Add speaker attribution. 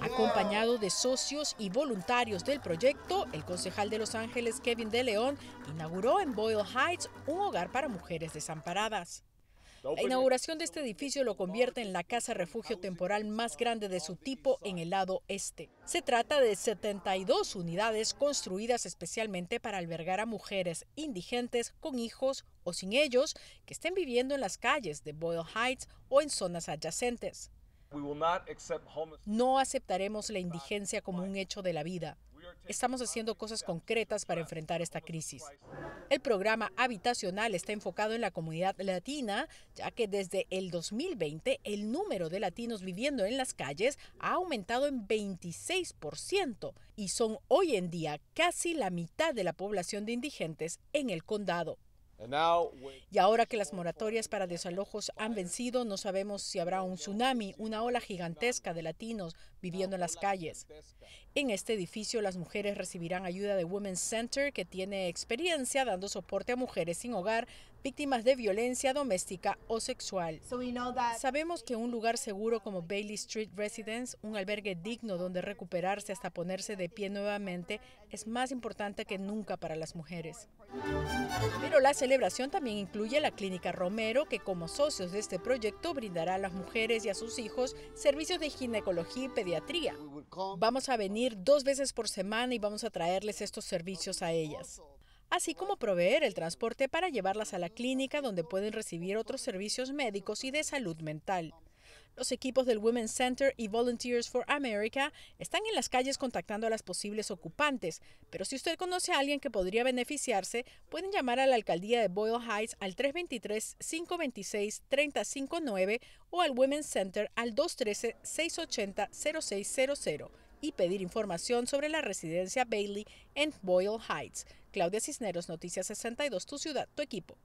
Speaker 1: Acompañado de socios y voluntarios del proyecto, el concejal de Los Ángeles, Kevin de León, inauguró en Boyle Heights un hogar para mujeres desamparadas. La inauguración de este edificio lo convierte en la casa refugio temporal más grande de su tipo en el lado este. Se trata de 72 unidades construidas especialmente para albergar a mujeres indigentes con hijos o sin ellos que estén viviendo en las calles de Boyle Heights o en zonas adyacentes. No aceptaremos la indigencia como un hecho de la vida. Estamos haciendo cosas concretas para enfrentar esta crisis. El programa habitacional está enfocado en la comunidad latina, ya que desde el 2020 el número de latinos viviendo en las calles ha aumentado en 26% y son hoy en día casi la mitad de la población de indigentes en el condado. Y ahora que las moratorias para desalojos han vencido, no sabemos si habrá un tsunami, una ola gigantesca de latinos viviendo en las calles. En este edificio las mujeres recibirán ayuda de Women's Center, que tiene experiencia dando soporte a mujeres sin hogar víctimas de violencia doméstica o sexual. Sabemos que un lugar seguro como Bailey Street Residence, un albergue digno donde recuperarse hasta ponerse de pie nuevamente, es más importante que nunca para las mujeres. Pero la celebración también incluye la Clínica Romero, que como socios de este proyecto brindará a las mujeres y a sus hijos servicios de ginecología y pediatría. Vamos a venir dos veces por semana y vamos a traerles estos servicios a ellas así como proveer el transporte para llevarlas a la clínica donde pueden recibir otros servicios médicos y de salud mental. Los equipos del Women's Center y Volunteers for America están en las calles contactando a las posibles ocupantes, pero si usted conoce a alguien que podría beneficiarse, pueden llamar a la alcaldía de Boyle Heights al 323-526-359 o al Women's Center al 213-680-0600 y pedir información sobre la residencia Bailey en Boyle Heights. Claudia Cisneros, Noticias 62, tu ciudad, tu equipo.